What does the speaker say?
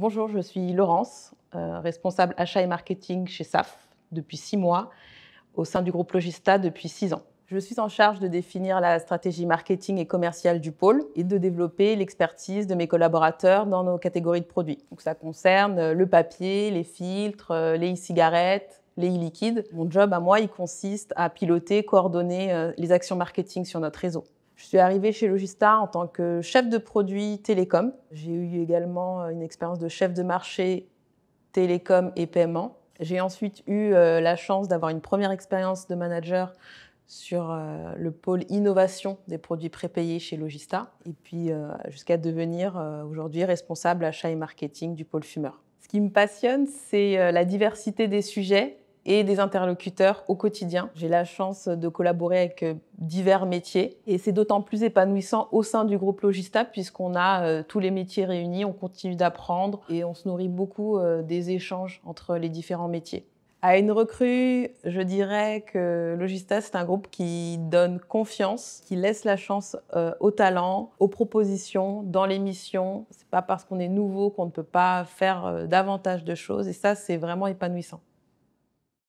Bonjour, je suis Laurence, euh, responsable achat et marketing chez SAF depuis six mois, au sein du groupe Logista depuis six ans. Je suis en charge de définir la stratégie marketing et commerciale du pôle et de développer l'expertise de mes collaborateurs dans nos catégories de produits. Donc ça concerne euh, le papier, les filtres, euh, les e-cigarettes, les e-liquides. Mon job à moi, il consiste à piloter, coordonner les actions marketing sur notre réseau. Je suis arrivée chez Logista en tant que chef de produit télécom. J'ai eu également euh, une expérience de chef de marché télécom et paiement. J'ai ensuite eu euh, la chance d'avoir une première expérience de manager sur euh, le pôle innovation des produits prépayés chez Logista, et puis jusqu'à devenir aujourd'hui responsable achat et marketing du pôle fumeur. Ce qui me passionne, c'est la diversité des sujets et des interlocuteurs au quotidien. J'ai la chance de collaborer avec euh, divers métiers et c'est d'autant plus épanouissant au sein du groupe Logista puisqu'on a euh, tous les métiers réunis, on continue d'apprendre et on se nourrit beaucoup euh, des échanges entre les différents métiers. À une recrue, je dirais que Logista, c'est un groupe qui donne confiance, qui laisse la chance aux talents, aux propositions, dans les missions. n'est pas parce qu'on est nouveau qu'on ne peut pas faire davantage de choses. Et ça, c'est vraiment épanouissant.